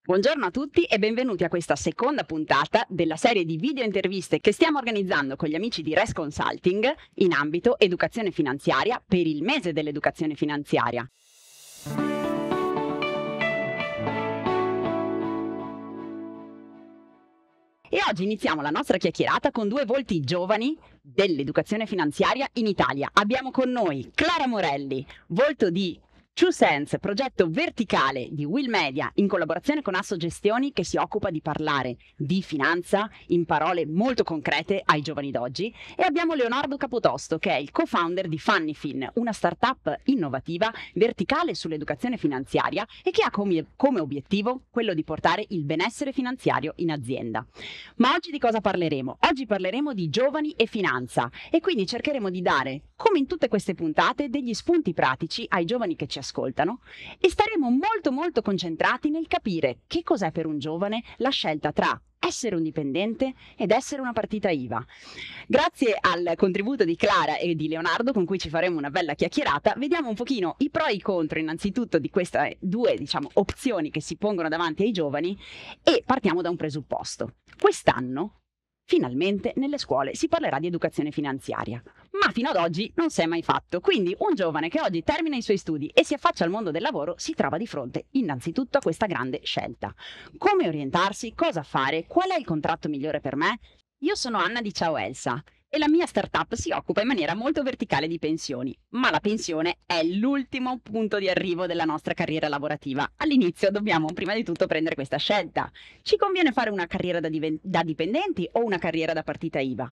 Buongiorno a tutti e benvenuti a questa seconda puntata della serie di video interviste che stiamo organizzando con gli amici di Res Consulting in ambito educazione finanziaria per il mese dell'educazione finanziaria. E oggi iniziamo la nostra chiacchierata con due volti giovani dell'educazione finanziaria in Italia. Abbiamo con noi Clara Morelli, volto di True Sense, progetto verticale di Will Media in collaborazione con Asso Gestioni che si occupa di parlare di finanza in parole molto concrete ai giovani d'oggi e abbiamo Leonardo Capotosto che è il co-founder di Funnyfin, una startup innovativa verticale sull'educazione finanziaria e che ha come, come obiettivo quello di portare il benessere finanziario in azienda. Ma oggi di cosa parleremo? Oggi parleremo di giovani e finanza e quindi cercheremo di dare, come in tutte queste puntate, degli spunti pratici ai giovani che ci ascoltano e staremo molto molto concentrati nel capire che cos'è per un giovane la scelta tra essere un dipendente ed essere una partita IVA. Grazie al contributo di Clara e di Leonardo con cui ci faremo una bella chiacchierata, vediamo un pochino i pro e i contro innanzitutto di queste due diciamo, opzioni che si pongono davanti ai giovani e partiamo da un presupposto. Quest'anno Finalmente nelle scuole si parlerà di educazione finanziaria, ma fino ad oggi non si è mai fatto, quindi un giovane che oggi termina i suoi studi e si affaccia al mondo del lavoro si trova di fronte innanzitutto a questa grande scelta. Come orientarsi, cosa fare, qual è il contratto migliore per me? Io sono Anna di Ciao Elsa e la mia startup si occupa in maniera molto verticale di pensioni, ma la pensione è l'ultimo punto di arrivo della nostra carriera lavorativa. All'inizio dobbiamo prima di tutto prendere questa scelta. Ci conviene fare una carriera da, diven- da dipendenti o una carriera da partita IVA?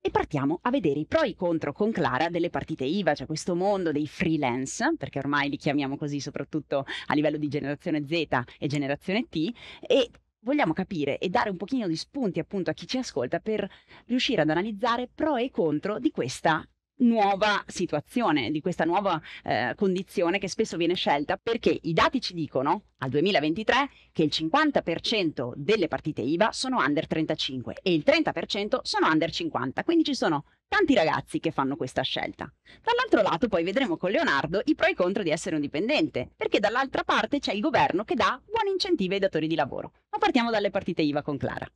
E partiamo a vedere i pro e i contro con Clara delle partite IVA, cioè questo mondo dei freelance, perché ormai li chiamiamo così soprattutto a livello di generazione Z e generazione T, e vogliamo capire e dare un pochino di spunti appunto a chi ci ascolta per riuscire ad analizzare pro e contro di questa nuova situazione, di questa nuova eh, condizione che spesso viene scelta perché i dati ci dicono al 2023 che il 50% delle partite IVA sono under 35 e il 30% sono under 50, quindi ci sono tanti ragazzi che fanno questa scelta. Dall'altro lato poi vedremo con Leonardo i pro e i contro di essere un dipendente, perché dall'altra parte c'è il governo che dà buoni incentivi ai datori di lavoro. Ma partiamo dalle partite IVA con Clara.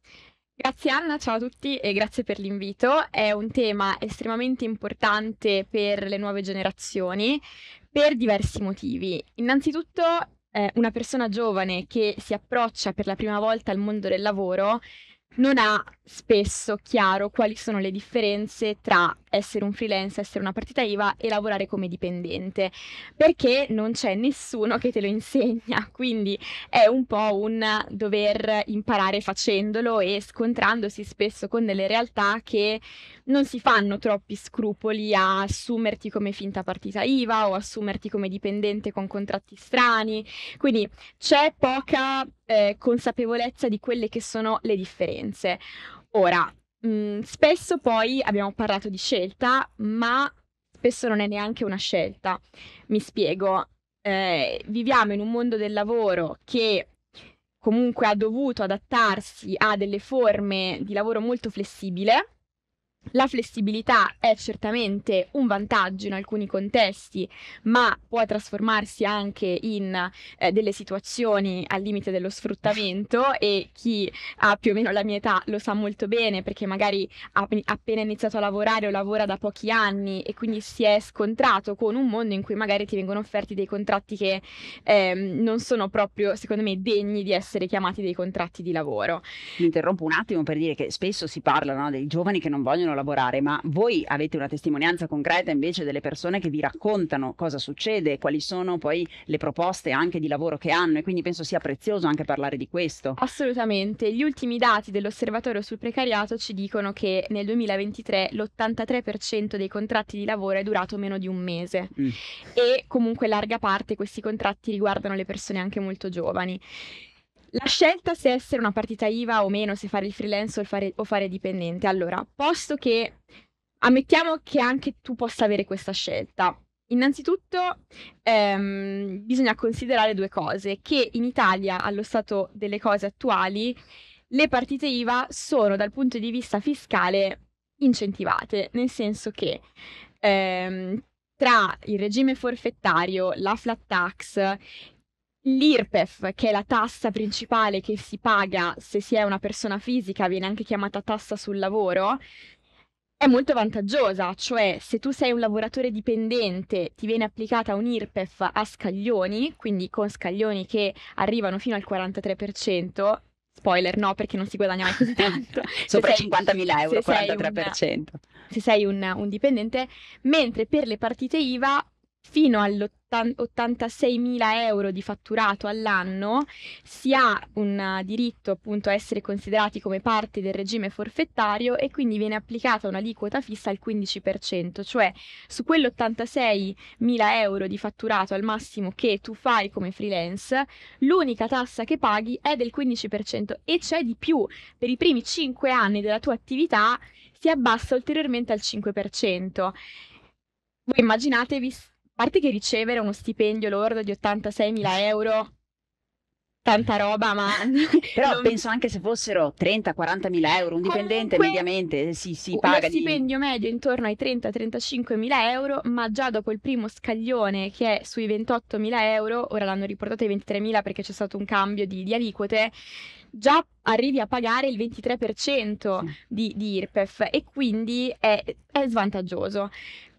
Grazie Anna, ciao a tutti e grazie per l'invito. È un tema estremamente importante per le nuove generazioni per diversi motivi. Innanzitutto eh, una persona giovane che si approccia per la prima volta al mondo del lavoro non ha spesso chiaro quali sono le differenze tra essere un freelance, essere una partita IVA e lavorare come dipendente, perché non c'è nessuno che te lo insegna, quindi è un po' un dover imparare facendolo e scontrandosi spesso con delle realtà che non si fanno troppi scrupoli a assumerti come finta partita IVA o assumerti come dipendente con contratti strani, quindi c'è poca eh, consapevolezza di quelle che sono le differenze. Ora, mh, mm, spesso poi abbiamo parlato di scelta, ma spesso non è neanche una scelta. Mi spiego, eh, viviamo in un mondo del lavoro che comunque ha dovuto adattarsi a delle forme di lavoro molto flessibile la flessibilità è certamente un vantaggio in alcuni contesti, ma può trasformarsi anche in eh, delle situazioni al limite dello sfruttamento e chi ha più o meno la mia età lo sa molto bene perché magari ha appena iniziato a lavorare o lavora da pochi anni e quindi si è scontrato con un mondo in cui magari ti vengono offerti dei contratti che eh, non sono proprio, secondo me, degni di essere chiamati dei contratti di lavoro. Mi interrompo un attimo per dire che spesso si parla no, dei giovani che non vogliono lavorare, ma voi avete una testimonianza concreta invece delle persone che vi raccontano cosa succede, quali sono poi le proposte anche di lavoro che hanno e quindi penso sia prezioso anche parlare di questo. Assolutamente, gli ultimi dati dell'osservatorio sul precariato ci dicono che nel 2023 l'83% dei contratti di lavoro è durato meno di un mese mm. e comunque larga parte questi contratti riguardano le persone anche molto giovani. La scelta se essere una partita IVA o meno, se fare il freelance o, fare, o fare dipendente. Allora, posto che ammettiamo che anche tu possa avere questa scelta, Innanzitutto ehm, bisogna considerare due cose, che in Italia, allo stato delle cose attuali, le partite IVA sono dal punto di vista fiscale incentivate, nel senso che ehm, tra il regime forfettario, la flat tax L'IRPEF, che è la tassa principale che si paga se si è una persona fisica, viene anche chiamata tassa sul lavoro, è molto vantaggiosa, cioè se tu sei un lavoratore dipendente ti viene applicata un IRPEF a scaglioni, quindi con scaglioni che arrivano fino al 43%, spoiler no perché non si guadagna mai così tanto, sopra sei, 50.000 euro, se 43%. Sei una, se sei un, un dipendente, mentre per le partite IVA fino all'86.000 euro di fatturato all'anno si ha un uh, diritto appunto a essere considerati come parte del regime forfettario e quindi viene applicata un'aliquota fissa al 15%, cioè su quell'86.000 euro di fatturato al massimo che tu fai come freelance, l'unica tassa che paghi è del 15% e c'è di più, per i primi 5 anni della tua attività si abbassa ulteriormente al 5%. Voi immaginatevi parte che ricevere uno stipendio lordo di 86.000 euro tanta roba, ma... Però non... penso anche se fossero 30 40000 euro, un dipendente Comunque, mediamente si, eh, si paga di... Uno stipendio medio intorno ai 30 35000 euro, ma già dopo il primo scaglione che è sui 28.000 euro, ora l'hanno riportato ai 23.000 perché c'è stato un cambio di, di, aliquote, già arrivi a pagare il 23% sì. di, di IRPEF e quindi è, è svantaggioso.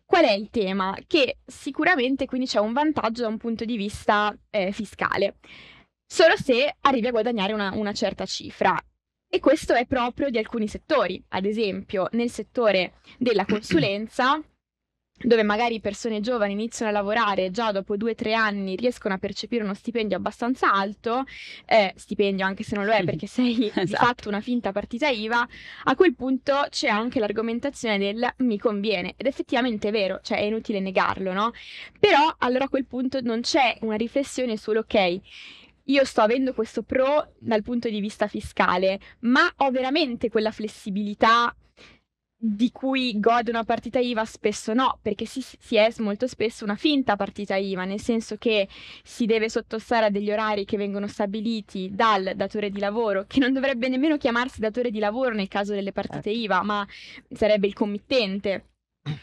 Qual è il tema? Che sicuramente quindi c'è un vantaggio da un punto di vista eh, fiscale, solo se arrivi a guadagnare una, una certa cifra. E questo è proprio di alcuni settori, ad esempio nel settore della consulenza dove magari persone giovani iniziano a lavorare e già dopo due o tre anni riescono a percepire uno stipendio abbastanza alto, eh, stipendio anche se non lo è perché sei esatto. di fatto una finta partita IVA, a quel punto c'è anche l'argomentazione del mi conviene ed effettivamente è vero, cioè è inutile negarlo, no? Però allora a quel punto non c'è una riflessione sull'ok, io sto avendo questo pro dal punto di vista fiscale, ma ho veramente quella flessibilità di cui gode una partita IVA spesso no, perché si, si, è molto spesso una finta partita IVA, nel senso che si deve sottostare a degli orari che vengono stabiliti dal datore di lavoro, che non dovrebbe nemmeno chiamarsi datore di lavoro nel caso delle partite certo. IVA, ma sarebbe il committente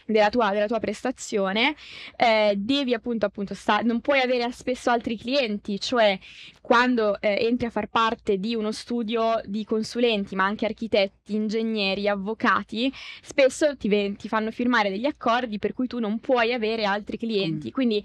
della tua, della tua prestazione, eh, devi appunto, appunto sta- non puoi avere spesso altri clienti, cioè quando eh, entri a far parte di uno studio di consulenti, ma anche architetti, ingegneri, avvocati, spesso ti, ti fanno firmare degli accordi per cui tu non puoi avere altri clienti. Mm. Quindi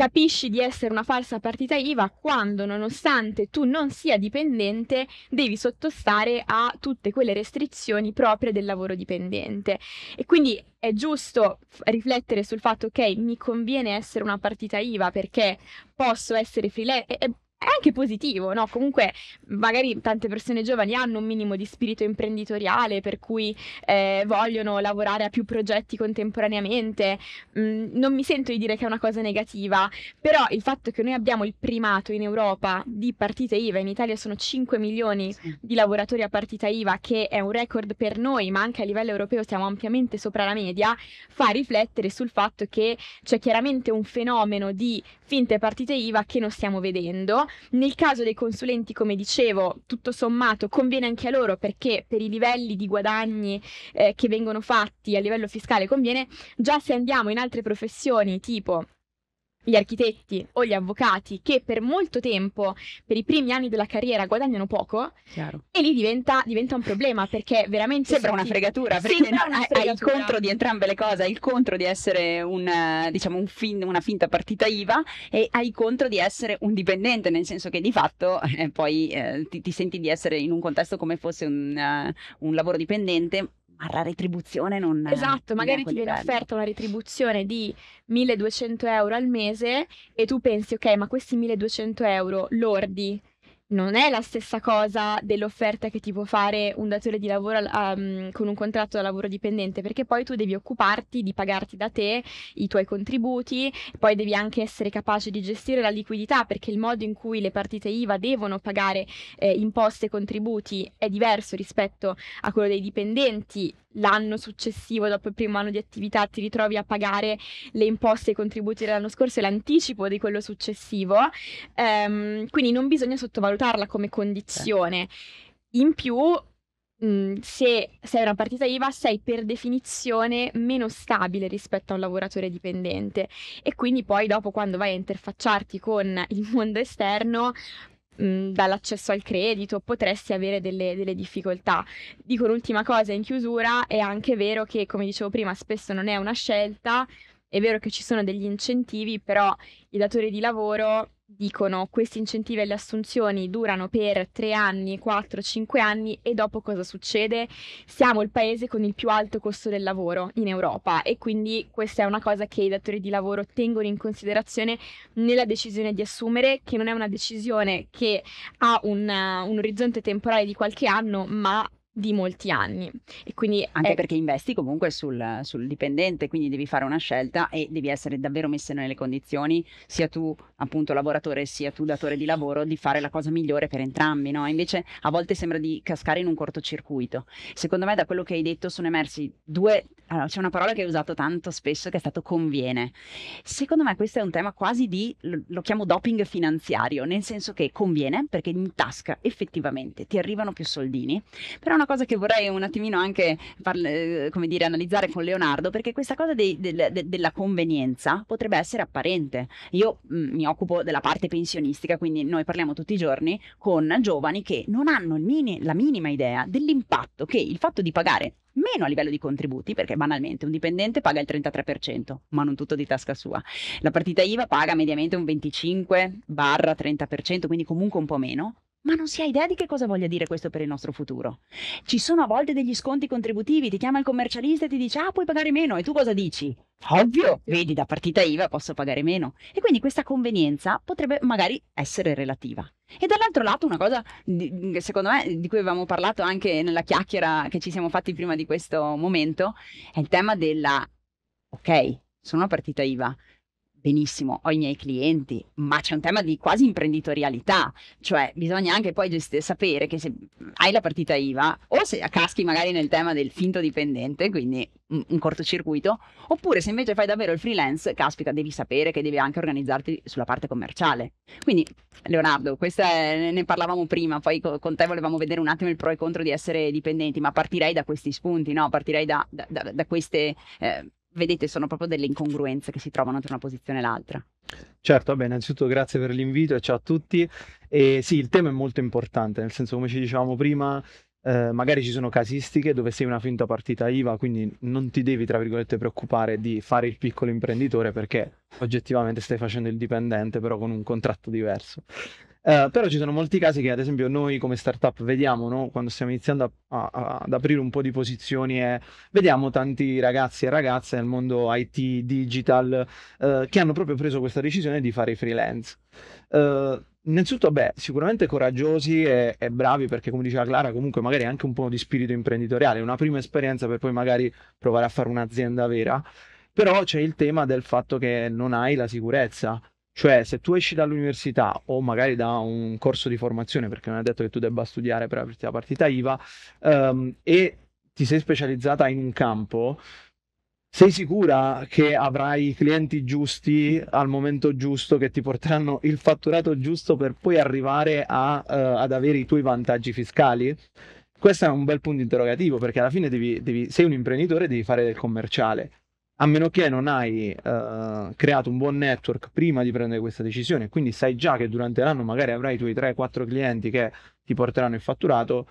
capisci di essere una falsa partita IVA quando, nonostante tu non sia dipendente, devi sottostare a tutte quelle restrizioni proprie del lavoro dipendente. E quindi è giusto riflettere sul fatto che okay, mi conviene essere una partita IVA perché posso essere freelance è anche positivo, no? Comunque magari tante persone giovani hanno un minimo di spirito imprenditoriale per cui eh, vogliono lavorare a più progetti contemporaneamente. Mm, non mi sento di dire che è una cosa negativa, però il fatto che noi abbiamo il primato in Europa di partite IVA, in Italia sono 5 milioni sì. di lavoratori a partita IVA, che è un record per noi, ma anche a livello europeo siamo ampiamente sopra la media, fa riflettere sul fatto che c'è chiaramente un fenomeno di finte partite IVA che non stiamo vedendo. Nel caso dei consulenti, come dicevo, tutto sommato conviene anche a loro perché per i livelli di guadagni eh, che vengono fatti a livello fiscale conviene, già se andiamo in altre professioni tipo gli architetti o gli avvocati che per molto tempo, per i primi anni della carriera, guadagnano poco Chiaro. e lì diventa, diventa, un problema perché veramente... Sembra una fregatura, perché sembra una fregatura. hai il contro di entrambe le cose, hai il contro di essere una, diciamo, un fin, una finta partita IVA e hai il contro di essere un dipendente, nel senso che di fatto eh, poi eh, ti, ti, senti di essere in un contesto come fosse un, uh, un lavoro dipendente ma retribuzione non... Esatto, magari ti viene offerta una retribuzione di 1200 euro al mese e tu pensi, ok, ma questi 1200 euro lordi non è la stessa cosa dell'offerta che ti può fare un datore di lavoro um, con un contratto da lavoro dipendente, perché poi tu devi occuparti di pagarti da te i tuoi contributi, poi devi anche essere capace di gestire la liquidità, perché il modo in cui le partite IVA devono pagare eh, imposte e contributi è diverso rispetto a quello dei dipendenti l'anno successivo, dopo il primo anno di attività, ti ritrovi a pagare le imposte e i contributi dell'anno scorso e l'anticipo di quello successivo. Um, quindi non bisogna sottovalutarla come condizione. In più, se sei una partita IVA sei per definizione meno stabile rispetto a un lavoratore dipendente e quindi poi dopo quando vai a interfacciarti con il mondo esterno mh, dall'accesso al credito, potresti avere delle, delle difficoltà. Dico un'ultima cosa in chiusura, è anche vero che, come dicevo prima, spesso non è una scelta, è vero che ci sono degli incentivi, però i datori di lavoro dicono questi incentivi alle assunzioni durano per 3 anni, 4, 5 anni e dopo cosa succede? Siamo il paese con il più alto costo del lavoro in Europa e quindi questa è una cosa che i datori di lavoro tengono in considerazione nella decisione di assumere, che non è una decisione che ha un, uh, un orizzonte temporale di qualche anno, ma di molti anni. E quindi Anche è... perché investi comunque sul, sul, dipendente, quindi devi fare una scelta e devi essere davvero messo nelle condizioni, sia tu appunto lavoratore sia tu datore di lavoro, di fare la cosa migliore per entrambi. No? Invece a volte sembra di cascare in un cortocircuito. Secondo me da quello che hai detto sono emersi due... Allora, c'è una parola che hai usato tanto spesso che è stato conviene. Secondo me questo è un tema quasi di, lo chiamo doping finanziario, nel senso che conviene perché in tasca effettivamente ti arrivano più soldini, però una cosa che vorrei un attimino anche parla, eh, come dire, analizzare con Leonardo, perché questa cosa dei, del, de, della convenienza potrebbe essere apparente. Io mh, mm, mi occupo della parte pensionistica, quindi noi parliamo tutti i giorni con giovani che non hanno mini, la minima idea dell'impatto che il fatto di pagare meno a livello di contributi, perché banalmente un dipendente paga il 33%, ma non tutto di tasca sua. La partita IVA paga mediamente un 25-30%, quindi comunque un po' meno, ma non si ha idea di che cosa voglia dire questo per il nostro futuro. Ci sono a volte degli sconti contributivi, ti chiama il commercialista e ti dice ah puoi pagare meno e tu cosa dici? Ovvio, vedi da partita IVA posso pagare meno. E quindi questa convenienza potrebbe magari essere relativa. E dall'altro lato una cosa di, secondo me di cui avevamo parlato anche nella chiacchiera che ci siamo fatti prima di questo momento è il tema della ok, sono una partita IVA, benissimo, ho i miei clienti, ma c'è un tema di quasi imprenditorialità, cioè bisogna anche poi gest- sapere che se hai la partita IVA o se caschi magari nel tema del finto dipendente, quindi un cortocircuito, oppure se invece fai davvero il freelance, caspita, devi sapere che devi anche organizzarti sulla parte commerciale. Quindi Leonardo, questa è, ne parlavamo prima, poi con te volevamo vedere un attimo il pro e contro di essere dipendenti, ma partirei da questi spunti, no? partirei da, da, da, da queste... Eh, vedete sono proprio delle incongruenze che si trovano tra una posizione e l'altra. Certo, vabbè, innanzitutto grazie per l'invito e ciao a tutti. E sì, il tema è molto importante, nel senso come ci dicevamo prima, eh, magari ci sono casistiche dove sei una finta partita IVA, quindi non ti devi, tra virgolette, preoccupare di fare il piccolo imprenditore perché oggettivamente stai facendo il dipendente, però con un contratto diverso. Eh, però ci sono molti casi che ad esempio noi come startup vediamo no? quando stiamo iniziando a, a, ad aprire un po' di posizioni e vediamo tanti ragazzi e ragazze nel mondo IT, digital, uh, che hanno proprio preso questa decisione di fare i freelance. Uh, innanzitutto, beh, sicuramente coraggiosi e, e, bravi perché, come diceva Clara, comunque magari anche un po' di spirito imprenditoriale, una prima esperienza per poi magari provare a fare un'azienda vera. Però c'è il tema del fatto che non hai la sicurezza. Cioè, se tu esci dall'università o magari da un corso di formazione, perché non è detto che tu debba studiare per aprirti la partita IVA, um, e ti sei specializzata in un campo, sei sicura che avrai i clienti giusti al momento giusto che ti porteranno il fatturato giusto per poi arrivare a, uh, ad avere i tuoi vantaggi fiscali? Questo è un bel punto interrogativo perché alla fine devi, devi, sei un imprenditore e devi fare del commerciale a meno che non hai uh, creato un buon network prima di prendere questa decisione, quindi sai già che durante l'anno magari avrai i tuoi 3-4 clienti che ti porteranno il fatturato,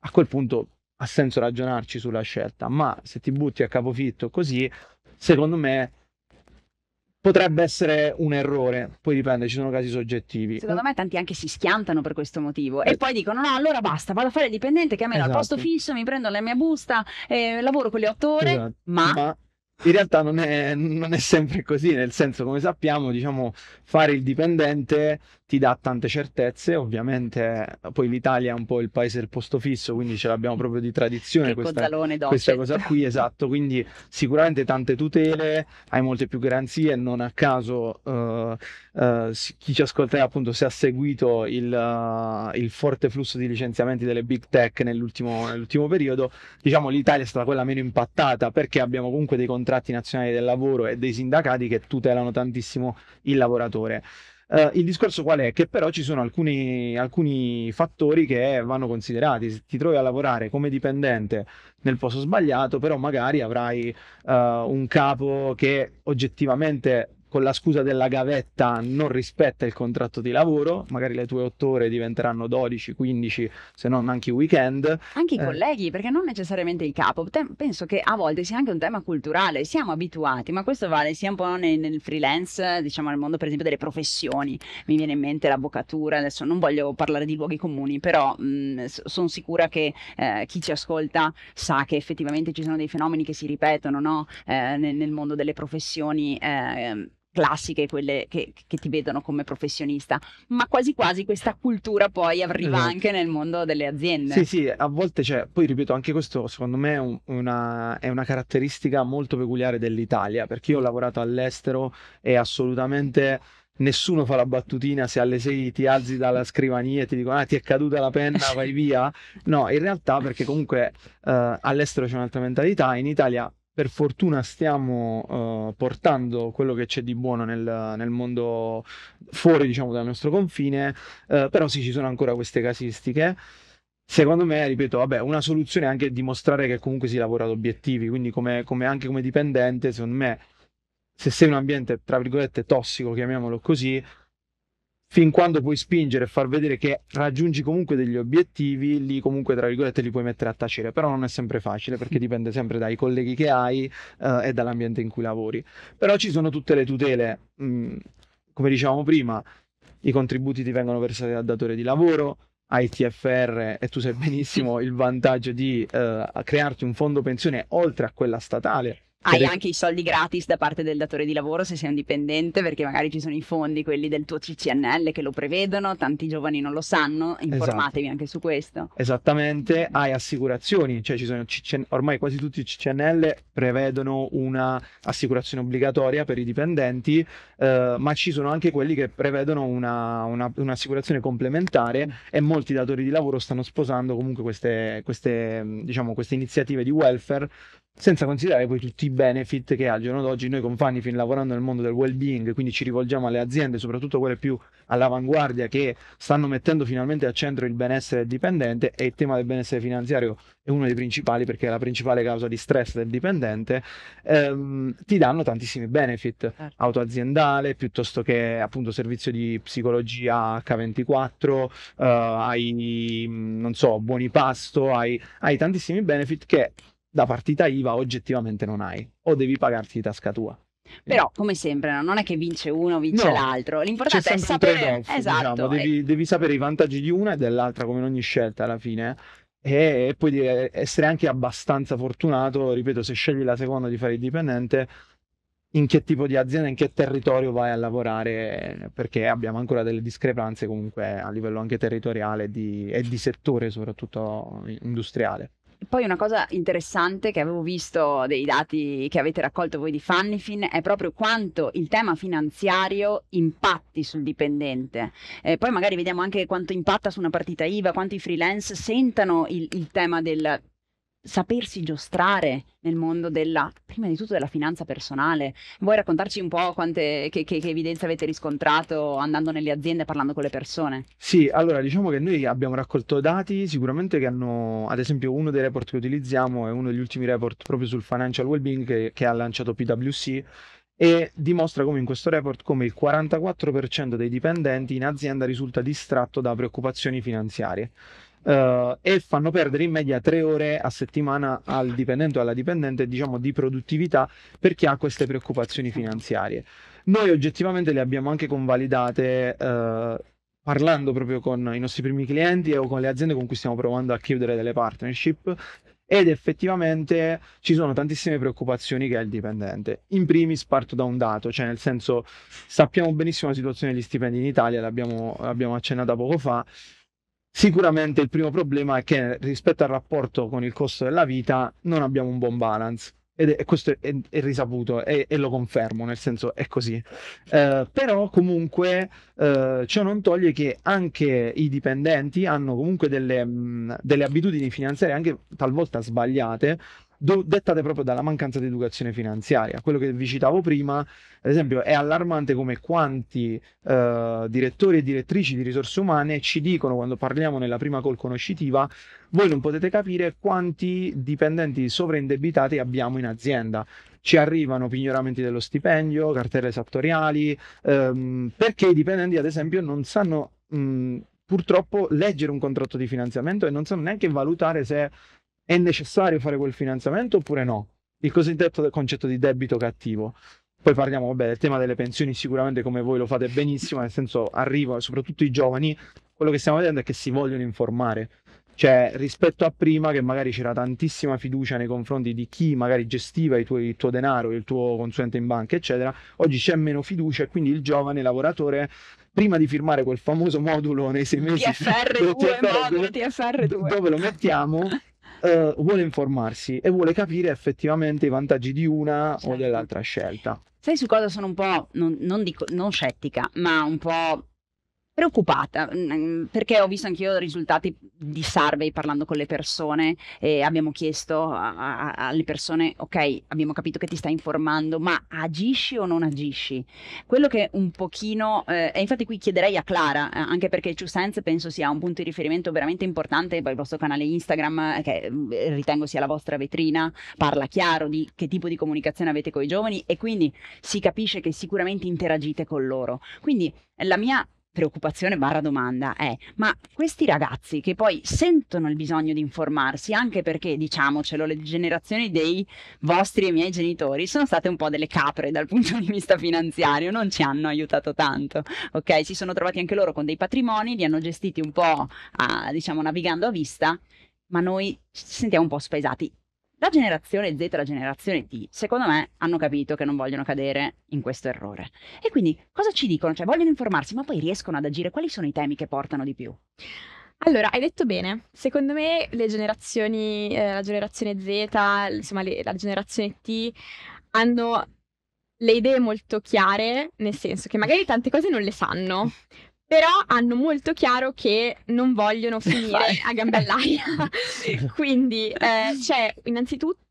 a quel punto ha senso ragionarci sulla scelta, ma se ti butti a capofitto così, secondo me potrebbe essere un errore, poi dipende, ci sono casi soggettivi. Secondo me tanti anche si schiantano per questo motivo e eh. poi dicono no, allora basta, vado a fare il dipendente che almeno esatto. al posto fisso mi prendo la mia busta, eh, lavoro quelle 8 ore, esatto. ma... ma in realtà non è, non è sempre così, nel senso, come sappiamo, diciamo, fare il dipendente ti dà tante certezze, ovviamente eh, poi l'Italia è un po' il paese del posto fisso, quindi ce l'abbiamo proprio di tradizione questa, questa cosa qui, esatto, quindi sicuramente tante tutele, hai molte più garanzie, non a caso uh, uh, chi ci ascolterà appunto se ha seguito il, uh, il, forte flusso di licenziamenti delle big tech nell'ultimo, nell'ultimo periodo, diciamo l'Italia è stata quella meno impattata perché abbiamo comunque dei contratti nazionali del lavoro e dei sindacati che tutelano tantissimo il lavoratore. Uh, il discorso qual è? Che però ci sono alcuni, alcuni fattori che vanno considerati. Se ti trovi a lavorare come dipendente nel posto sbagliato, però magari avrai uh, un capo che oggettivamente con la scusa della gavetta non rispetta il contratto di lavoro, magari le tue otto ore diventeranno 12, 15, se non anche i weekend. Anche i eh. colleghi, eh. perché non necessariamente il capo, penso che a volte sia anche un tema culturale, siamo abituati, ma questo vale sia un po' nel, nel freelance, diciamo nel mondo per esempio delle professioni, mi viene in mente l'avvocatura, adesso non voglio parlare di luoghi comuni, però mm, sono sicura che eh, chi ci ascolta sa che effettivamente ci sono dei fenomeni che si ripetono no? eh, nel, nel, mondo delle professioni Eh, classiche, quelle che, che, ti vedono come professionista, ma quasi quasi questa cultura poi arriva esatto. anche nel mondo delle aziende. Sì, sì, a volte c'è, poi ripeto, anche questo secondo me è, un, una, è una caratteristica molto peculiare dell'Italia, perché io ho lavorato all'estero e assolutamente nessuno fa la battutina se alle 6 ti alzi dalla scrivania e ti dicono ah ti è caduta la penna vai via no in realtà perché comunque eh, all'estero c'è un'altra mentalità in Italia per fortuna stiamo uh, portando quello che c'è di buono nel, nel mondo fuori diciamo, dal nostro confine, uh, però sì ci sono ancora queste casistiche. Secondo me, ripeto, vabbè, una soluzione è anche dimostrare che comunque si lavora ad obiettivi, quindi come, come anche come dipendente, secondo me, se sei in un ambiente, tra virgolette, tossico, chiamiamolo così, fin quando puoi spingere e far vedere che raggiungi comunque degli obiettivi, lì comunque tra virgolette li puoi mettere a tacere, però non è sempre facile perché mm. dipende sempre dai colleghi che hai eh, e dall'ambiente in cui lavori. Però ci sono tutte le tutele, mh, mm, come dicevamo prima, i contributi ti vengono versati dal datore di lavoro, hai TFR e tu sai benissimo il vantaggio di eh, crearti un fondo pensione oltre a quella statale hai cioè, anche i soldi gratis da parte del datore di lavoro se sei un dipendente, perché magari ci sono i fondi, quelli del tuo CCNL che lo prevedono, tanti giovani non lo sanno, informatevi esatto. anche su questo. Esattamente, hai assicurazioni, cioè ci sono CCN... ormai quasi tutti i CCNL prevedono un'assicurazione obbligatoria per i dipendenti, eh, ma ci sono anche quelli che prevedono una, una, un'assicurazione complementare e molti datori di lavoro stanno sposando comunque queste, queste, diciamo, queste iniziative di welfare senza considerare poi tutti i benefit che al giorno d'oggi noi con Funnyfin lavorando nel mondo del well-being, quindi ci rivolgiamo alle aziende, soprattutto quelle più all'avanguardia che stanno mettendo finalmente a centro il benessere del dipendente e il tema del benessere finanziario è uno dei principali perché è la principale causa di stress del dipendente, ehm, ti danno tantissimi benefit, certo. auto aziendale piuttosto che appunto servizio di psicologia H24, eh, hai non so, buoni pasto, hai, hai tantissimi benefit che da partita IVA oggettivamente non hai o devi pagarti di tasca tua. Però, come sempre, non è che vince uno, vince no, l'altro. L'importante è sapere. Diciamo, esatto. Diciamo. Devi, eh. devi, sapere i vantaggi di una e dell'altra, come in ogni scelta, alla fine. E, e poi essere anche abbastanza fortunato, ripeto, se scegli la seconda di fare il dipendente, in che tipo di azienda, in che territorio vai a lavorare, perché abbiamo ancora delle discrepanze comunque a livello anche territoriale di, e di settore, soprattutto industriale. Poi una cosa interessante che avevo visto dei dati che avete raccolto voi di Fannifin è proprio quanto il tema finanziario impatti sul dipendente. Eh, poi magari vediamo anche quanto impatta su una partita IVA, quanto i freelance sentano il, il tema del sapersi giostrare nel mondo della, prima di tutto della finanza personale. Vuoi raccontarci un po' quante, che, che, che evidenze avete riscontrato andando nelle aziende e parlando con le persone? Sì, allora diciamo che noi abbiamo raccolto dati sicuramente che hanno, ad esempio uno dei report che utilizziamo è uno degli ultimi report proprio sul financial well-being che, che ha lanciato PwC e dimostra come in questo report come il 44% dei dipendenti in azienda risulta distratto da preoccupazioni finanziarie uh, e fanno perdere in media tre ore a settimana al dipendente o alla dipendente diciamo di produttività per chi ha queste preoccupazioni finanziarie. Noi oggettivamente le abbiamo anche convalidate uh, parlando proprio con i nostri primi clienti o con le aziende con cui stiamo provando a chiudere delle partnership ed effettivamente ci sono tantissime preoccupazioni che ha il dipendente. In primis parto da un dato, cioè nel senso sappiamo benissimo la situazione degli stipendi in Italia, l'abbiamo, l'abbiamo accennata poco fa, Sicuramente il primo problema è che rispetto al rapporto con il costo della vita non abbiamo un buon balance. Ed è, questo è, è risaputo e, e, lo confermo, nel senso è così. Eh, però comunque eh, ciò non toglie che anche i dipendenti hanno comunque delle, mh, delle abitudini finanziarie anche talvolta sbagliate do- dettate proprio dalla mancanza di educazione finanziaria. Quello che vi citavo prima, ad esempio, è allarmante come quanti eh, direttori e direttrici di risorse umane ci dicono quando parliamo nella prima call conoscitiva, voi non potete capire quanti dipendenti sovraindebitati abbiamo in azienda ci arrivano pignoramenti dello stipendio, cartelle esattoriali, ehm, perché i dipendenti, ad esempio, non sanno mh, purtroppo leggere un contratto di finanziamento e non sanno neanche valutare se è necessario fare quel finanziamento oppure no? Il cosiddetto concetto di debito cattivo. Poi parliamo, vabbè, del tema delle pensioni, sicuramente come voi lo fate benissimo, nel senso arrivo, soprattutto i giovani, quello che stiamo vedendo è che si vogliono informare. Cioè, rispetto a prima, che magari c'era tantissima fiducia nei confronti di chi magari gestiva tuoi, il tuo denaro, il tuo consulente in banca, eccetera, oggi c'è meno fiducia e quindi il giovane lavoratore, prima di firmare quel famoso modulo nei sei mesi... TFR2, TFR2 TFR2. Dove lo mettiamo? eh, vuole informarsi e vuole capire effettivamente i vantaggi di una certo. o dell'altra scelta. Sai su cosa sono un po', non, non, dico, non scettica, ma un po' preoccupata mm, perché ho visto anch'io risultati di survey parlando con le persone e abbiamo chiesto a, a, alle persone ok abbiamo capito che ti stai informando ma agisci o non agisci quello che un pochino eh, e infatti qui chiederei a Clara eh, anche perché True Sense penso sia un punto di riferimento veramente importante poi il vostro canale Instagram eh, che eh, ritengo sia la vostra vetrina parla chiaro di che tipo di comunicazione avete con i giovani e quindi si capisce che sicuramente interagite con loro quindi la mia preoccupazione barra domanda è ma questi ragazzi che poi sentono il bisogno di informarsi anche perché diciamocelo le generazioni dei vostri e miei genitori sono state un po' delle capre dal punto di vista finanziario non ci hanno aiutato tanto ok si sono trovati anche loro con dei patrimoni li hanno gestiti un po' a, ah, diciamo navigando a vista ma noi ci sentiamo un po' spesati la generazione Z e la generazione T, secondo me, hanno capito che non vogliono cadere in questo errore. E quindi cosa ci dicono? Cioè, vogliono informarsi, ma poi riescono ad agire. Quali sono i temi che portano di più? Allora, hai detto bene. Secondo me le generazioni, eh, la generazione Z, insomma, le, la generazione T hanno le idee molto chiare, nel senso che magari tante cose non le sanno, però hanno molto chiaro che non vogliono finire a gambellaia. Quindi eh, c'è innanzitutto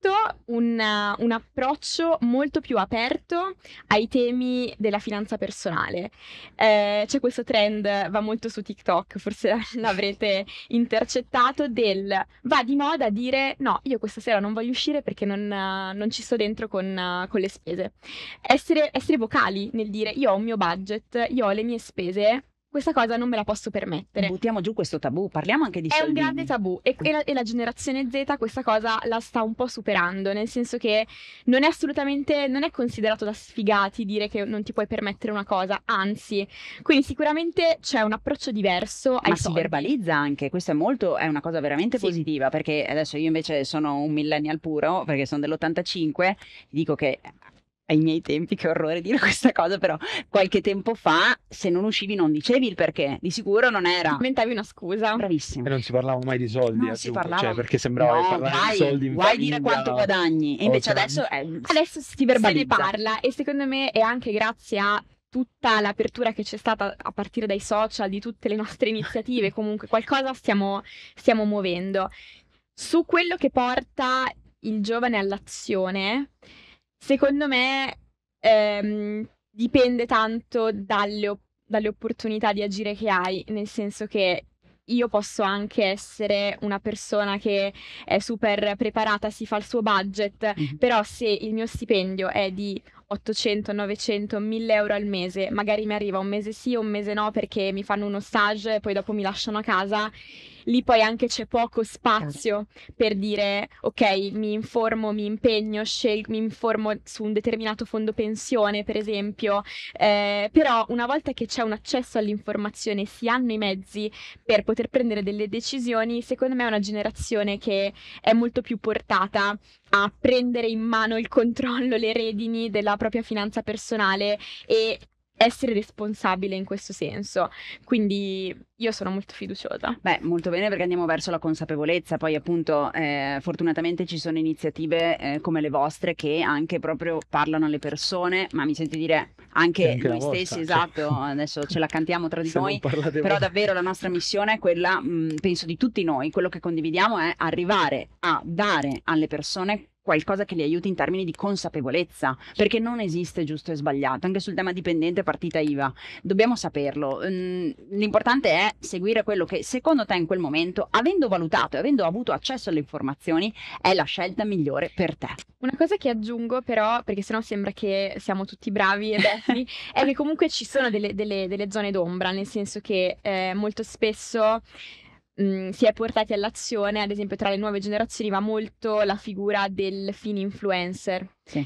un, eh, un, approccio molto più aperto ai temi della finanza personale. Eh, c'è questo trend, va molto su TikTok, forse l'avrete intercettato, del va di moda dire no, io questa sera non voglio uscire perché non, eh, non ci sto dentro con, eh, con le spese. Essere, essere vocali nel dire io ho un mio budget, io ho le mie spese questa cosa non me la posso permettere. Buttiamo giù questo tabù, parliamo anche di È Salvini. È un grande tabù e, e, la, e, la, generazione Z questa cosa la sta un po' superando, nel senso che non è assolutamente, non è considerato da sfigati dire che non ti puoi permettere una cosa, anzi, quindi sicuramente c'è un approccio diverso ai Ma soldi. si verbalizza anche, questo è molto, è una cosa veramente sì. positiva, perché adesso io invece sono un millennial puro, perché sono dell'85, dico che ai miei tempi, che orrore dire questa cosa, però qualche tempo fa se non uscivi non dicevi il perché, di sicuro non era. Inventavi una scusa. Bravissima. E non si parlava mai di soldi, non eh, si parlava. Cioè, perché sembrava no, parlare vai, di soldi in Vuoi dire quanto guadagni? E invece cioè, adesso, è... adesso si verbalizza. Se ne parla e secondo me è anche grazie a tutta l'apertura che c'è stata a partire dai social, di tutte le nostre iniziative, comunque qualcosa stiamo, stiamo muovendo. Su quello che porta il giovane all'azione, Secondo me ehm, dipende tanto dalle, op- dalle opportunità di agire che hai, nel senso che io posso anche essere una persona che è super preparata, si fa il suo budget, mm-hmm. però se il mio stipendio è di 800, 900, 1000 euro al mese, magari mi arriva un mese sì, o un mese no perché mi fanno uno stage e poi dopo mi lasciano a casa lì poi anche c'è poco spazio per dire ok, mi informo, mi impegno, scel- mi informo su un determinato fondo pensione, per esempio. Eh, però una volta che c'è un accesso all'informazione, si hanno i mezzi per poter prendere delle decisioni, secondo me è una generazione che è molto più portata a prendere in mano il controllo, le redini della propria finanza personale e essere responsabile in questo senso. Quindi io sono molto fiduciosa. Beh, molto bene perché andiamo verso la consapevolezza. Poi appunto eh, fortunatamente ci sono iniziative eh, come le vostre che anche proprio parlano alle persone, ma mi senti dire anche, anche noi stessi, esatto, cioè... adesso ce la cantiamo tra di Se noi, però voi. davvero la nostra missione è quella, mh, mm, penso di tutti noi, quello che condividiamo è arrivare a dare alle persone qualcosa che li aiuti in termini di consapevolezza, perché non esiste giusto e sbagliato, anche sul tema dipendente partita IVA, dobbiamo saperlo. Mhmm, l'importante è seguire quello che secondo te in quel momento, avendo valutato e avendo avuto accesso alle informazioni, è la scelta migliore per te. Una cosa che aggiungo però, perché sennò sembra che siamo tutti bravi e belli, è che comunque ci sono delle, delle, delle zone d'ombra, nel senso che eh, molto spesso mh, si è portati all'azione, ad esempio tra le nuove generazioni va molto la figura del fin influencer. Sì.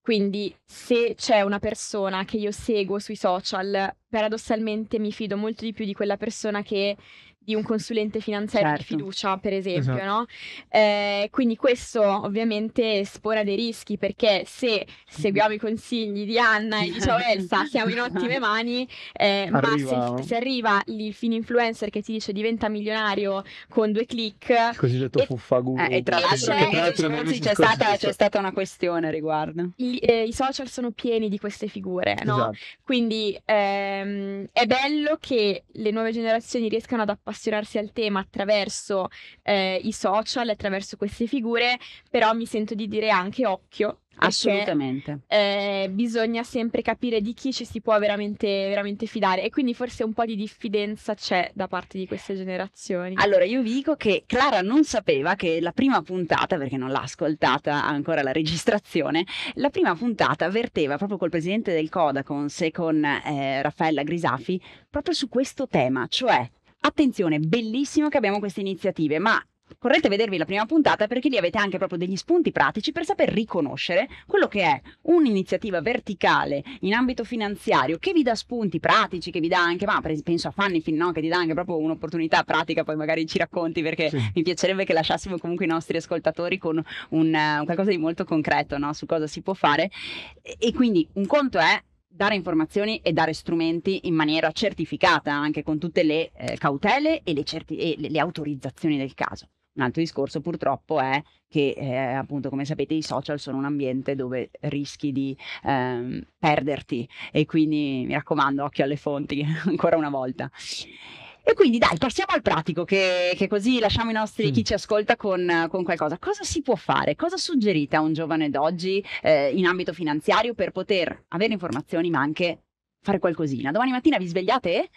Quindi se c'è una persona che io seguo sui social, paradossalmente mi fido molto di più di quella persona che di un consulente finanziario certo. di fiducia, per esempio, esatto. no? Eh, quindi questo ovviamente espone dei rischi perché se seguiamo i consigli di Anna e di Ciao siamo in ottime esatto. mani, eh, ma se, se arriva influencer che ti dice diventa milionario con due click... Il cosiddetto fuffagulo. Eh, e tra l'altro, cioè, eh, c'è, c'è, c'è, stata, una questione riguardo. I, eh, i social sono pieni di queste figure, no? Esatto. Quindi ehm, è bello che le nuove generazioni riescano ad apparire appassionarsi al tema attraverso eh, i social, attraverso queste figure, però mi sento di dire anche occhio. Assolutamente. Perché, eh, bisogna sempre capire di chi ci si può veramente, veramente fidare e quindi forse un po' di diffidenza c'è da parte di queste generazioni. Allora io vi dico che Clara non sapeva che la prima puntata, perché non l'ha ascoltata ancora la registrazione, la prima puntata verteva proprio col presidente del Codacons e con eh, Raffaella Grisafi proprio su questo tema, cioè Attenzione, bellissimo che abbiamo queste iniziative, ma correte a vedervi la prima puntata perché lì avete anche proprio degli spunti pratici per saper riconoscere quello che è un'iniziativa verticale in ambito finanziario che vi dà spunti pratici, che vi dà anche, ma penso a Fannifin, no? che ti dà anche proprio un'opportunità pratica, poi magari ci racconti perché sì. mi piacerebbe che lasciassimo comunque i nostri ascoltatori con un, un qualcosa di molto concreto no? su cosa si può fare e quindi un conto è dare informazioni e dare strumenti in maniera certificata, anche con tutte le eh, cautele e le, certi- e le, le autorizzazioni del caso. Un altro discorso purtroppo è che eh, appunto come sapete i social sono un ambiente dove rischi di ehm, perderti e quindi mi raccomando occhio alle fonti ancora una volta. E quindi dai, passiamo al pratico, che, che così lasciamo i nostri, mm. chi ci ascolta con, con, qualcosa. Cosa si può fare? Cosa suggerite a un giovane d'oggi eh, in ambito finanziario per poter avere informazioni ma anche fare qualcosina? Domani mattina vi svegliate e...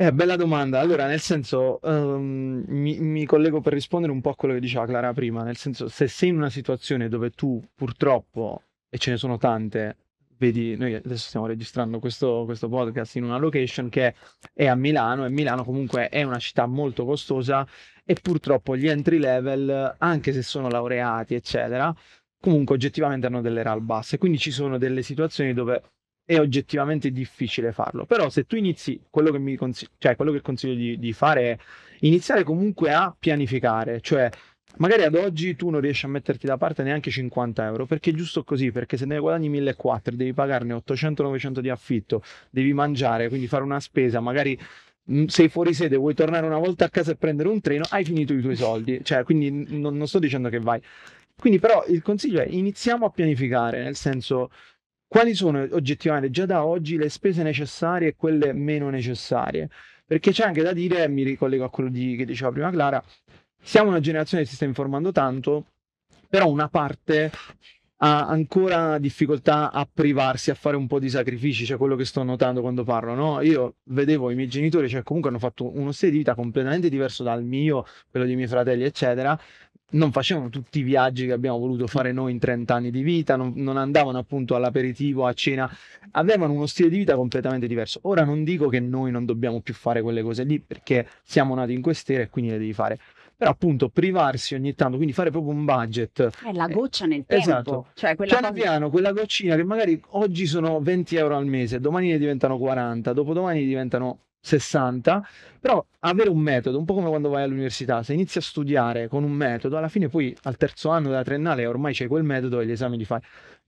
Eh, bella domanda. Allora, nel senso, um, mi, mi, collego per rispondere un po' a quello che diceva Clara prima. Nel senso, se sei in una situazione dove tu purtroppo, e ce ne sono tante, vedi, noi adesso stiamo registrando questo, questo podcast in una location che è a Milano e Milano comunque è una città molto costosa e purtroppo gli entry level, anche se sono laureati, eccetera, comunque oggettivamente hanno delle RAL basse, quindi ci sono delle situazioni dove è oggettivamente difficile farlo. Però se tu inizi, quello che, mi consiglio, cioè quello che consiglio di, di, fare è iniziare comunque a pianificare, cioè Magari ad oggi tu non riesci a metterti da parte neanche 50 euro, perché è giusto così, perché se ne guadagni 1400 devi pagarne 800-900 di affitto, devi mangiare, quindi fare una spesa, magari sei fuori sede, vuoi tornare una volta a casa e prendere un treno, hai finito i tuoi soldi, cioè quindi non, non sto dicendo che vai. Quindi però il consiglio è iniziamo a pianificare, nel senso quali sono oggettivamente già da oggi le spese necessarie e quelle meno necessarie. Perché c'è anche da dire, mi ricollego a quello di, che diceva prima Clara, siamo una generazione che si sta informando tanto, però una parte ha ancora difficoltà a privarsi, a fare un po' di sacrifici, cioè quello che sto notando quando parlo, no? Io vedevo i miei genitori, cioè comunque hanno fatto uno stile di vita completamente diverso dal mio, quello dei miei fratelli, eccetera, non facevano tutti i viaggi che abbiamo voluto fare noi in 30 anni di vita, non, non, andavano appunto all'aperitivo, a cena, avevano uno stile di vita completamente diverso. Ora non dico che noi non dobbiamo più fare quelle cose lì perché siamo nati in quest'era e quindi le devi fare, però appunto privarsi ogni tanto, quindi fare proprio un budget. È eh, la eh, goccia nel tempo. Esatto. Cioè quella piano cosa... piano, quella goccina che magari oggi sono 20 euro al mese, domani ne diventano 40, dopodomani diventano 60, però avere un metodo, un po' come quando vai all'università, se inizi a studiare con un metodo, alla fine poi al terzo anno della triennale ormai c'è quel metodo e gli esami li fai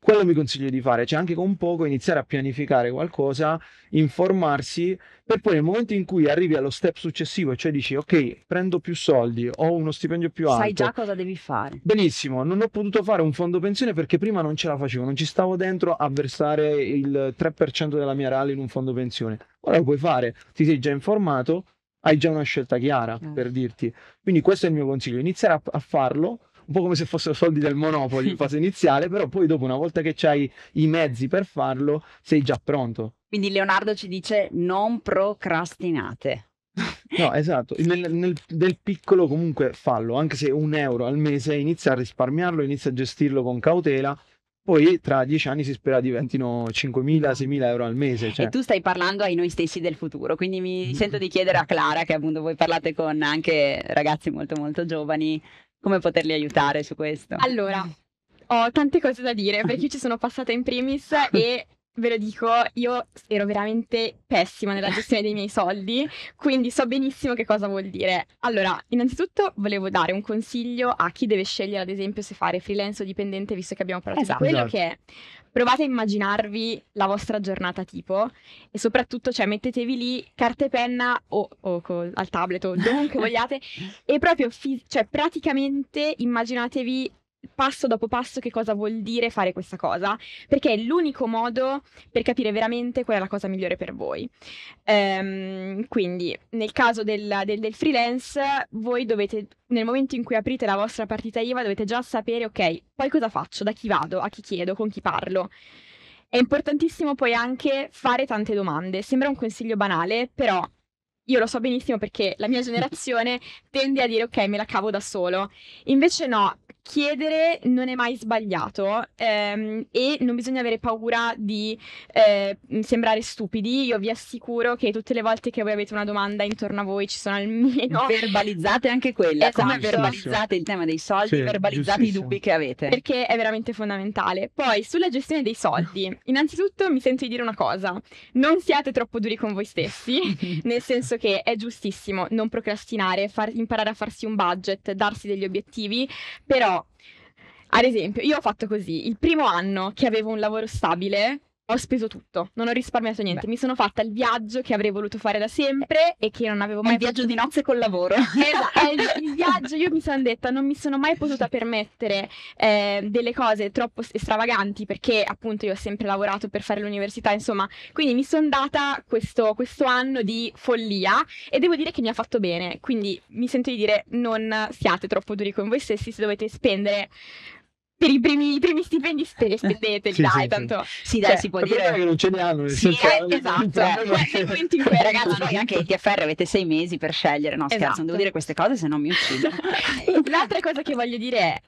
quello mi consiglio di fare, cioè anche con poco iniziare a pianificare qualcosa, informarsi, per poi nel momento in cui arrivi allo step successivo, cioè dici ok, prendo più soldi, ho uno stipendio più alto. Sai già cosa devi fare. Benissimo, non ho potuto fare un fondo pensione perché prima non ce la facevo, non ci stavo dentro a versare il 3% della mia RAL in un fondo pensione. Ora lo puoi fare, ti sei già informato, hai già una scelta chiara, eh. per dirti. Quindi questo è il mio consiglio, iniziare a, a farlo un po' come se fossero soldi del Monopoli in fase iniziale, però poi dopo una volta che hai i mezzi per farlo sei già pronto. Quindi Leonardo ci dice non procrastinate. No, esatto, nel, nel, nel, piccolo comunque fallo, anche se un euro al mese inizia a risparmiarlo, inizia a gestirlo con cautela, poi tra dieci anni si spera diventino 5.000, 6.000 euro al mese. Cioè. E tu stai parlando ai noi stessi del futuro, quindi mi sento di chiedere a Clara, che appunto voi parlate con anche ragazzi molto molto giovani, come poterli aiutare su questo? Allora, ho tante cose da dire perché io ci sono passata in primis e ve lo dico, io ero veramente pessima nella gestione dei miei soldi, quindi so benissimo che cosa vuol dire. Allora, innanzitutto volevo dare un consiglio a chi deve scegliere, ad esempio, se fare freelance o dipendente, visto che abbiamo parlato esatto, di quello esatto. che è. Provate a immaginarvi la vostra giornata tipo e soprattutto, cioè, mettetevi lì carta e penna o, o col, al tablet o dovunque vogliate e proprio, fi- cioè, praticamente immaginatevi passo dopo passo che cosa vuol dire fare questa cosa, perché è l'unico modo per capire veramente qual è la cosa migliore per voi. Ehm, quindi nel caso del, del, del, freelance, voi dovete, nel momento in cui aprite la vostra partita IVA, dovete già sapere, ok, poi cosa faccio, da chi vado, a chi chiedo, con chi parlo. È importantissimo poi anche fare tante domande. Sembra un consiglio banale, però io lo so benissimo perché la mia generazione tende a dire ok, me la cavo da solo. Invece no, chiedere non è mai sbagliato ehm, e non bisogna avere paura di eh, sembrare stupidi. Io vi assicuro che tutte le volte che voi avete una domanda intorno a voi ci sono almeno... Verbalizzate anche quella, esatto. come verbalizzate il tema dei soldi, sì, verbalizzate i dubbi che avete. Perché è veramente fondamentale. Poi, sulla gestione dei soldi, innanzitutto mi sento di dire una cosa, non siate troppo duri con voi stessi, nel senso che è giustissimo non procrastinare, far, imparare a farsi un budget, darsi degli obiettivi, però ad esempio, io ho fatto così. Il primo anno che avevo un lavoro stabile, ho speso tutto, non ho risparmiato niente. Beh. Mi sono fatta il viaggio che avrei voluto fare da sempre e che non avevo mai. È il viaggio potuto... di nozze col lavoro. Esatto, il, il, viaggio, io mi sono detta, non mi sono mai potuta permettere eh, delle cose troppo stravaganti perché appunto io ho sempre lavorato per fare l'università, insomma. Quindi mi sono data questo, questo anno di follia e devo dire che mi ha fatto bene. Quindi mi sento di dire non siate troppo duri con voi stessi se dovete spendere per i primi, i primi stipendi spendeteli, sì, dai, sì, tanto sì, sì dai, cioè, si può dire. che non ce ne hanno, sì, eh, esatto. Nel momento cioè, in ragazzi, poi anche i TFR avete sei mesi per scegliere, no, scherzo, esatto. non devo esatto. dire queste cose, se no mi uccido. L'altra cosa che voglio dire è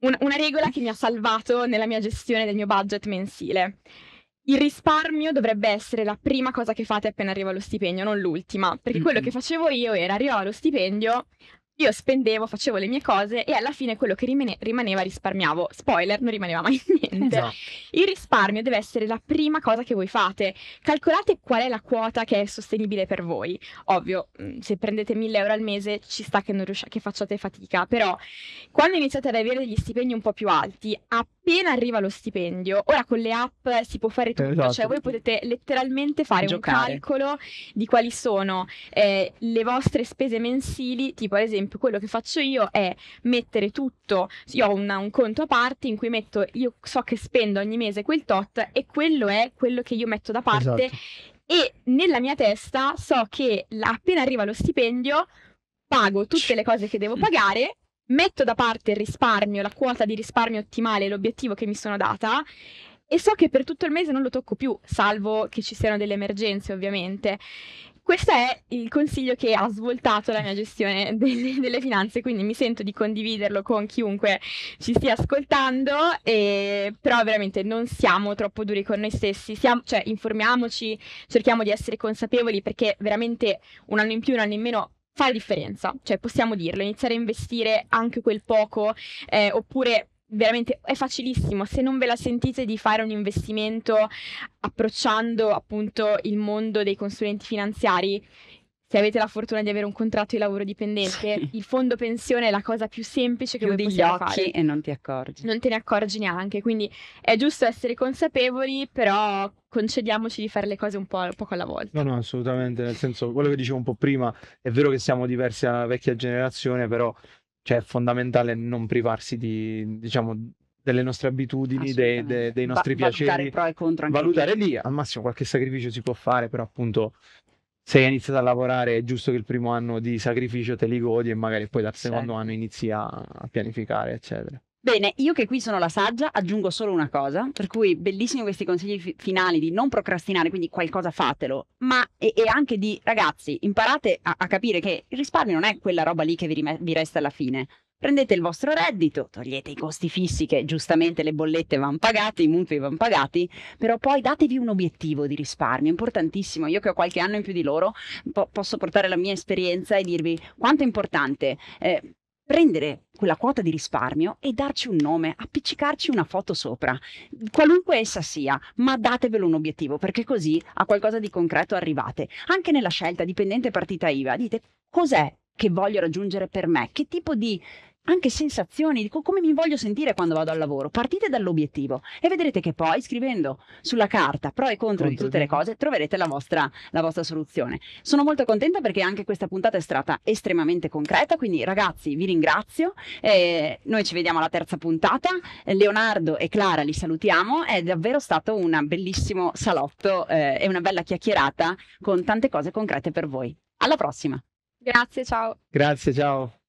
una, una regola che mi ha salvato nella mia gestione del mio budget mensile. Il risparmio dovrebbe essere la prima cosa che fate appena arriva lo stipendio, non l'ultima, perché mm-hmm. quello che facevo io era arrivare allo stipendio, io spendevo, facevo le mie cose e alla fine quello che rimane- rimaneva risparmiavo. Spoiler, non rimaneva mai niente. Esatto. Il risparmio deve essere la prima cosa che voi fate. Calcolate qual è la quota che è sostenibile per voi. Ovvio, mm, se prendete 1000 euro al mese ci sta che, riusci- che facciate fatica, però quando iniziate ad avere degli stipendi un po' più alti, appena appena arriva lo stipendio. Ora con le app si può fare tutto, esatto. cioè voi potete letteralmente fare Giocare. un calcolo di quali sono eh, le vostre spese mensili, tipo ad esempio quello che faccio io è mettere tutto, io ho una, un conto a parte in cui metto, io so che spendo ogni mese quel tot e quello è quello che io metto da parte esatto. e nella mia testa so che appena arriva lo stipendio pago tutte le cose che devo pagare metto da parte il risparmio, la quota di risparmio ottimale, l'obiettivo che mi sono data e so che per tutto il mese non lo tocco più, salvo che ci siano delle emergenze ovviamente. Questo è il consiglio che ha svoltato la mia gestione delle, delle finanze, quindi mi sento di condividerlo con chiunque ci stia ascoltando, e... però veramente non siamo troppo duri con noi stessi, siamo, cioè informiamoci, cerchiamo di essere consapevoli perché veramente un anno in più, un anno in meno fa la differenza, cioè possiamo dirlo, iniziare a investire anche quel poco eh, oppure veramente è facilissimo se non ve la sentite di fare un investimento approcciando appunto il mondo dei consulenti finanziari se avete la fortuna di avere un contratto di lavoro dipendente, sì. il fondo pensione è la cosa più semplice che Chiudi voi possiate fare. gli occhi fare. e non ti accorgi. Non te ne accorgi neanche, quindi è giusto essere consapevoli, però concediamoci di fare le cose un po', un po alla volta. No, no, assolutamente, nel senso, quello che dicevo un po' prima, è vero che siamo diversi dalla vecchia generazione, però cioè, è fondamentale non privarsi di, diciamo, delle nostre abitudini, dei, dei, dei, nostri Va- piaceri. Valutare pro e contro. Anche valutare lì, al massimo qualche sacrificio si può fare, però appunto se hai iniziato a lavorare è giusto che il primo anno di sacrificio te li godi e magari poi dal certo. secondo anno inizi a pianificare, eccetera. Bene, io che qui sono la saggia aggiungo solo una cosa, per cui bellissimi questi consigli fi- finali di non procrastinare, quindi qualcosa fatelo, ma e, e anche di ragazzi, imparate a-, a, capire che il risparmio non è quella roba lì che vi, rim- vi resta alla fine. Prendete il vostro reddito, togliete i costi fissi che giustamente le bollette vanno pagate, i mutui vanno pagati, però poi datevi un obiettivo di risparmio, importantissimo. Io che ho qualche anno in più di loro po- posso portare la mia esperienza e dirvi quanto è importante eh, prendere quella quota di risparmio e darci un nome, appiccicarci una foto sopra, qualunque essa sia, ma datevelo un obiettivo perché così a qualcosa di concreto arrivate. Anche nella scelta dipendente partita IVA, dite cos'è che voglio raggiungere per me, che tipo di anche sensazioni, dico come mi voglio sentire quando vado al lavoro. Partite dall'obiettivo e vedrete che poi scrivendo sulla carta pro e contro, di tutte le cose troverete la vostra, la vostra, soluzione. Sono molto contenta perché anche questa puntata è stata estremamente concreta, quindi ragazzi vi ringrazio, eh, noi ci vediamo alla terza puntata, Leonardo e Clara li salutiamo, è davvero stato un bellissimo salotto eh, e una bella chiacchierata con tante cose concrete per voi. Alla prossima! Grazie, ciao. Grazie, ciao.